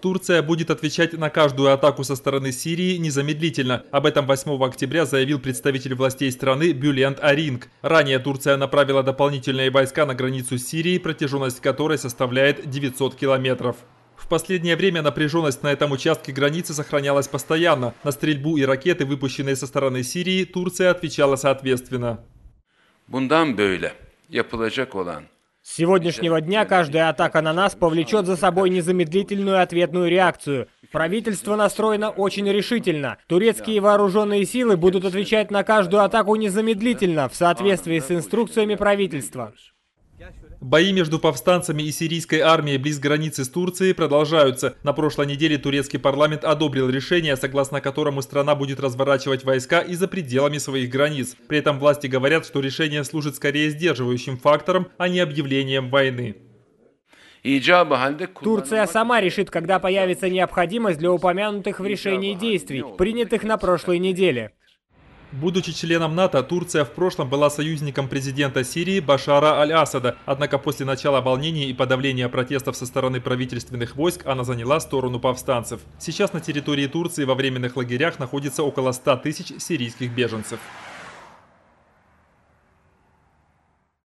Турция будет отвечать на каждую атаку со стороны Сирии незамедлительно. Об этом 8 октября заявил представитель властей страны Бюлент Аринг. Ранее Турция направила дополнительные войска на границу Сирии, протяженность которой составляет 900 километров. В последнее время напряженность на этом участке границы сохранялась постоянно. На стрельбу и ракеты, выпущенные со стороны Сирии, Турция отвечала соответственно. Бундам böyle yapılacak olan с сегодняшнего дня каждая атака на нас повлечет за собой незамедлительную ответную реакцию. Правительство настроено очень решительно. Турецкие вооруженные силы будут отвечать на каждую атаку незамедлительно, в соответствии с инструкциями правительства. Бои между повстанцами и сирийской армией близ границы с Турцией продолжаются. На прошлой неделе турецкий парламент одобрил решение, согласно которому страна будет разворачивать войска и за пределами своих границ. При этом власти говорят, что решение служит скорее сдерживающим фактором, а не объявлением войны. Турция сама решит, когда появится необходимость для упомянутых в решении действий, принятых на прошлой неделе. Будучи членом НАТО, Турция в прошлом была союзником президента Сирии Башара Аль-Асада, однако после начала волнений и подавления протестов со стороны правительственных войск она заняла сторону повстанцев. Сейчас на территории Турции во временных лагерях находится около 100 тысяч сирийских беженцев.